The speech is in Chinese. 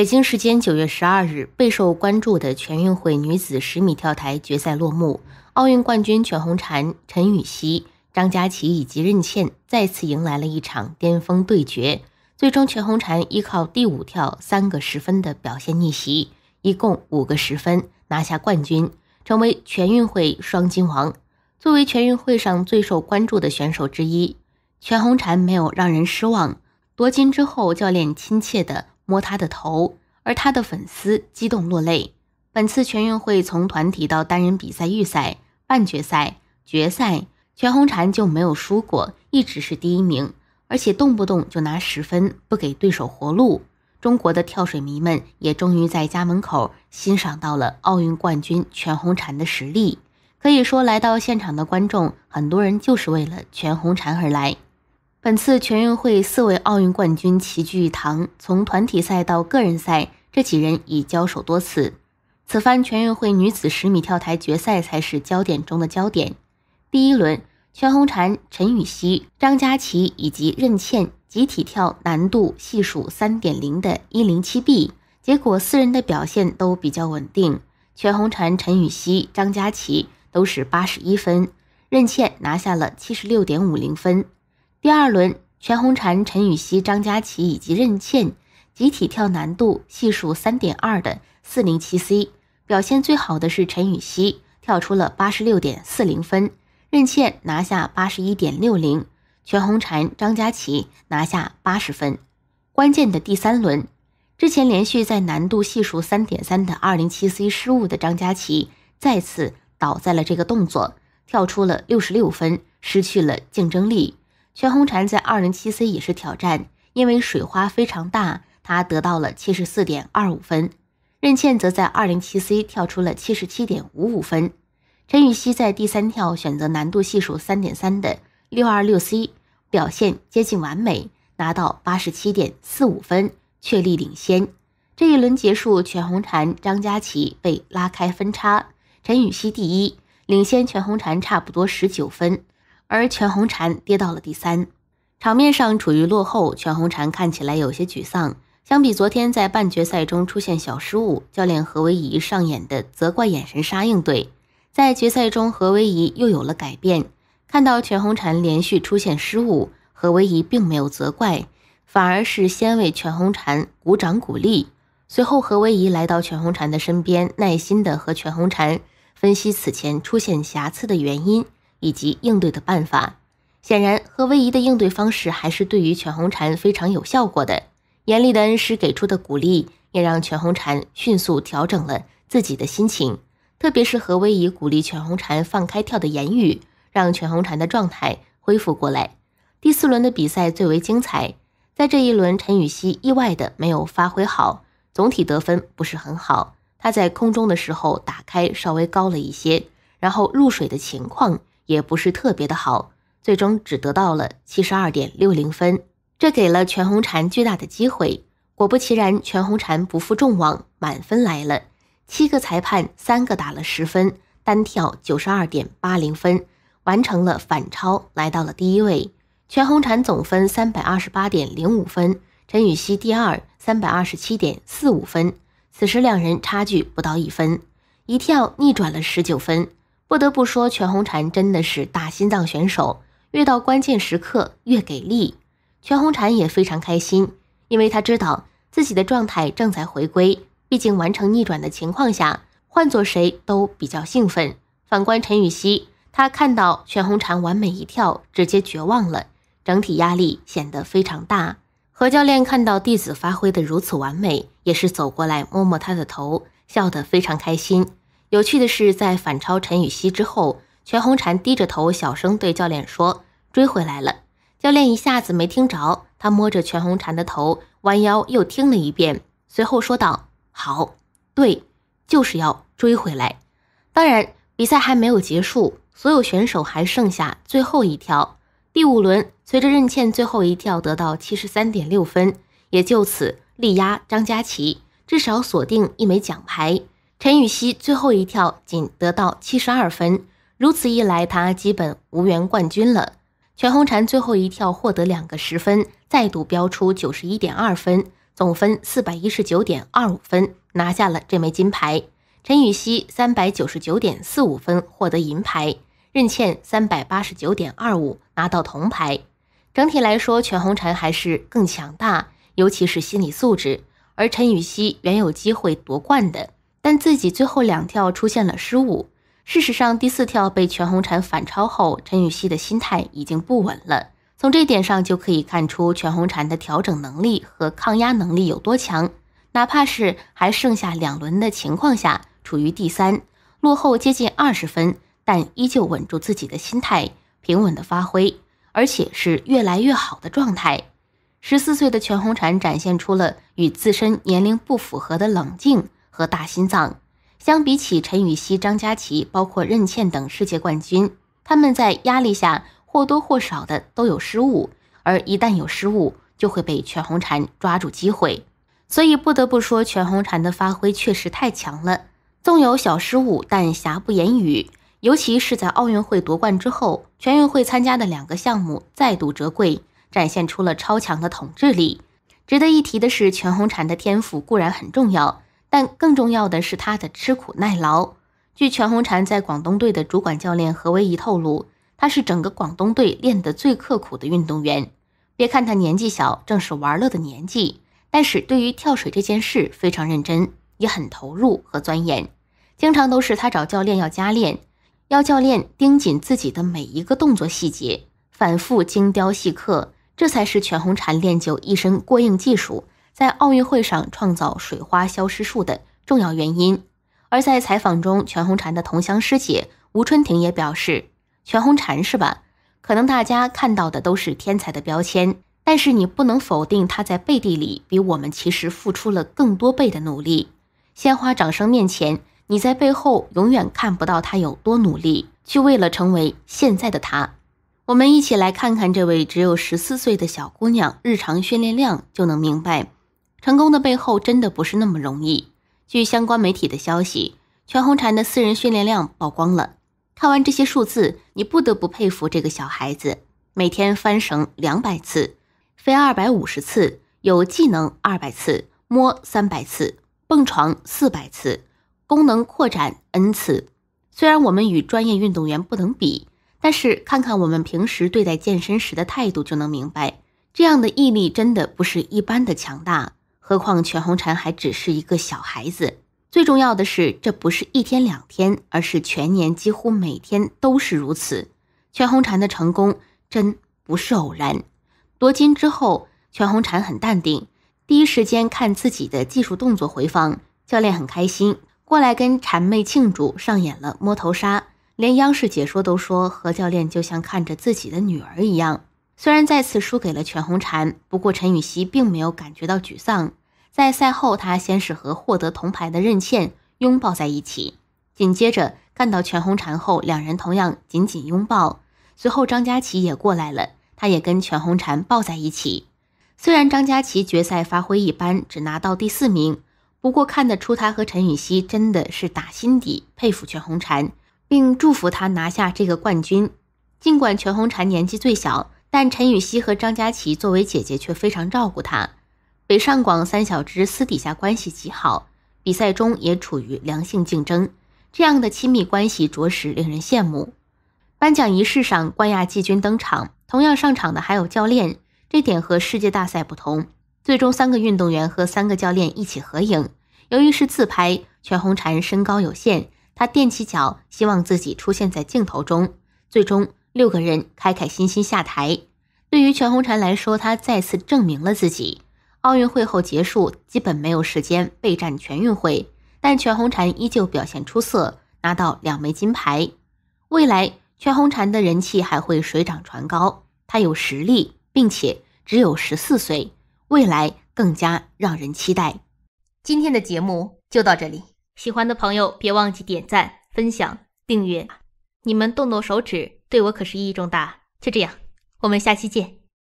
北京时间九月十二日，备受关注的全运会女子十米跳台决赛落幕。奥运冠军全红婵、陈雨汐、张家琪以及任茜再次迎来了一场巅峰对决。最终，全红婵依靠第五跳三个十分的表现逆袭，一共五个十分拿下冠军，成为全运会双金王。作为全运会上最受关注的选手之一，全红婵没有让人失望。夺金之后，教练亲切的。摸他的头，而他的粉丝激动落泪。本次全运会从团体到单人比赛，预赛、半决赛、决赛，全红婵就没有输过，一直是第一名，而且动不动就拿十分，不给对手活路。中国的跳水迷们也终于在家门口欣赏到了奥运冠军全红婵的实力。可以说，来到现场的观众很多人就是为了全红婵而来。本次全运会四位奥运冠军齐聚一堂，从团体赛到个人赛，这几人已交手多次。此番全运会女子十米跳台决赛才是焦点中的焦点。第一轮，全红婵、陈芋汐、张家齐以及任茜集体跳难度系数三点零的一零七 B，结果四人的表现都比较稳定。全红婵、陈芋汐、张家齐都是八十一分，任茜拿下了七十六点五零分。第二轮，全红婵、陈芋汐、张佳琪以及任茜集体跳难度系数三点二的四零七 C，表现最好的是陈芋汐，跳出了八十六点四零分，任茜拿下八十一点六零，全红婵、张佳琪拿下八十分。关键的第三轮，之前连续在难度系数三点三的二零七 C 失误的张佳琪再次倒在了这个动作，跳出了六十六分，失去了竞争力。全红婵在二零七 C 也是挑战，因为水花非常大，她得到了七十四点二五分。任茜则在二零七 C 跳出了七十七点五五分。陈芋汐在第三跳选择难度系数三点三的六二六 C，表现接近完美，拿到八十七点四五分，确立领先。这一轮结束，全红婵、张家琪被拉开分差，陈芋汐第一，领先全红婵差不多十九分。而全红婵跌到了第三，场面上处于落后。全红婵看起来有些沮丧。相比昨天在半决赛中出现小失误，教练何威仪上演的责怪眼神杀应对，在决赛中何威仪又有了改变。看到全红婵连续出现失误，何威仪并没有责怪，反而是先为全红婵鼓掌鼓励。随后，何威仪来到全红婵的身边，耐心的和全红婵分析此前出现瑕疵的原因。以及应对的办法，显然何威仪的应对方式还是对于全红婵非常有效果的。严厉的恩师给出的鼓励，也让全红婵迅速调整了自己的心情。特别是何威仪鼓励全红婵放开跳的言语，让全红婵的状态恢复过来。第四轮的比赛最为精彩，在这一轮陈雨希意外的没有发挥好，总体得分不是很好。她在空中的时候打开稍微高了一些，然后入水的情况。也不是特别的好，最终只得到了七十二点六零分，这给了全红婵巨大的机会。果不其然，全红婵不负众望，满分来了。七个裁判三个打了十分，单跳九十二点八零分，完成了反超，来到了第一位。全红婵总分三百二十八点零五分，陈芋汐第二，三百二十七点四五分。此时两人差距不到一分，一跳逆转了十九分。不得不说，全红婵真的是大心脏选手，越到关键时刻越给力。全红婵也非常开心，因为他知道自己的状态正在回归。毕竟完成逆转的情况下，换做谁都比较兴奋。反观陈雨希，她看到全红婵完美一跳，直接绝望了，整体压力显得非常大。何教练看到弟子发挥的如此完美，也是走过来摸摸她的头，笑得非常开心。有趣的是，在反超陈雨希之后，全红婵低着头小声对教练说：“追回来了。”教练一下子没听着，他摸着全红婵的头，弯腰又听了一遍，随后说道：“好，对，就是要追回来。”当然，比赛还没有结束，所有选手还剩下最后一条。第五轮，随着任茜最后一跳得到七十三点六分，也就此力压张佳琪，至少锁定一枚奖牌。陈芋汐最后一跳仅得到七十二分，如此一来，她基本无缘冠军了。全红婵最后一跳获得两个十分，再度飙出九十一点二分，总分四百一十九点二五分，拿下了这枚金牌。陈芋汐三百九十九点四五分获得银牌，任茜三百八十九点二五拿到铜牌。整体来说，全红婵还是更强大，尤其是心理素质，而陈芋汐原有机会夺冠的。但自己最后两跳出现了失误。事实上，第四跳被全红婵反超后，陈芋汐的心态已经不稳了。从这点上就可以看出全红婵的调整能力和抗压能力有多强。哪怕是还剩下两轮的情况下，处于第三，落后接近二十分，但依旧稳住自己的心态，平稳的发挥，而且是越来越好的状态。十四岁的全红婵展现出了与自身年龄不符合的冷静。和大心脏，相比起陈芋汐、张佳琪，包括任茜等世界冠军，他们在压力下或多或少的都有失误，而一旦有失误，就会被全红婵抓住机会。所以不得不说，全红婵的发挥确实太强了。纵有小失误，但瑕不掩瑜。尤其是在奥运会夺冠之后，全运会参加的两个项目再度折桂，展现出了超强的统治力。值得一提的是，全红婵的天赋固然很重要。但更重要的是他的吃苦耐劳。据全红婵在广东队的主管教练何威仪透露，他是整个广东队练得最刻苦的运动员。别看他年纪小，正是玩乐的年纪，但是对于跳水这件事非常认真，也很投入和钻研。经常都是他找教练要加练，要教练盯紧自己的每一个动作细节，反复精雕细刻，这才是全红婵练就一身过硬技术。在奥运会上创造水花消失术的重要原因。而在采访中，全红婵的同乡师姐吴春婷也表示，全红婵是吧？可能大家看到的都是天才的标签，但是你不能否定她在背地里比我们其实付出了更多倍的努力。鲜花掌声面前，你在背后永远看不到她有多努力，去为了成为现在的她。我们一起来看看这位只有十四岁的小姑娘日常训练量，就能明白。成功的背后真的不是那么容易。据相关媒体的消息，全红婵的私人训练量曝光了。看完这些数字，你不得不佩服这个小孩子：每天翻绳两百次，飞二百五十次，有技能二百次，摸三百次，蹦床四百次，功能扩展 n 次。虽然我们与专业运动员不能比，但是看看我们平时对待健身时的态度，就能明白，这样的毅力真的不是一般的强大。何况全红婵还只是一个小孩子，最重要的是这不是一天两天，而是全年几乎每天都是如此。全红婵的成功真不是偶然。夺金之后，全红婵很淡定，第一时间看自己的技术动作回放。教练很开心，过来跟婵妹庆祝，上演了摸头杀。连央视解说都说何教练就像看着自己的女儿一样。虽然再次输给了全红婵，不过陈雨汐并没有感觉到沮丧。在赛后，他先是和获得铜牌的任茜拥抱在一起，紧接着看到全红婵后，两人同样紧紧拥抱。随后张佳琪也过来了，他也跟全红婵抱在一起。虽然张佳琪决赛发挥一般，只拿到第四名，不过看得出他和陈芋汐真的是打心底佩服全红婵，并祝福他拿下这个冠军。尽管全红婵年纪最小，但陈芋汐和张佳琪作为姐姐却非常照顾她。北上广三小只私底下关系极好，比赛中也处于良性竞争，这样的亲密关系着实令人羡慕。颁奖仪式上，冠亚季军登场，同样上场的还有教练，这点和世界大赛不同。最终，三个运动员和三个教练一起合影。由于是自拍，全红婵身高有限，她踮起脚，希望自己出现在镜头中。最终，六个人开开心心下台。对于全红婵来说，她再次证明了自己。奥运会后结束，基本没有时间备战全运会，但全红婵依旧表现出色，拿到两枚金牌。未来全红婵的人气还会水涨船高，她有实力，并且只有十四岁，未来更加让人期待。今天的节目就到这里，喜欢的朋友别忘记点赞、分享、订阅，你们动动手指对我可是意义重大。就这样，我们下期见。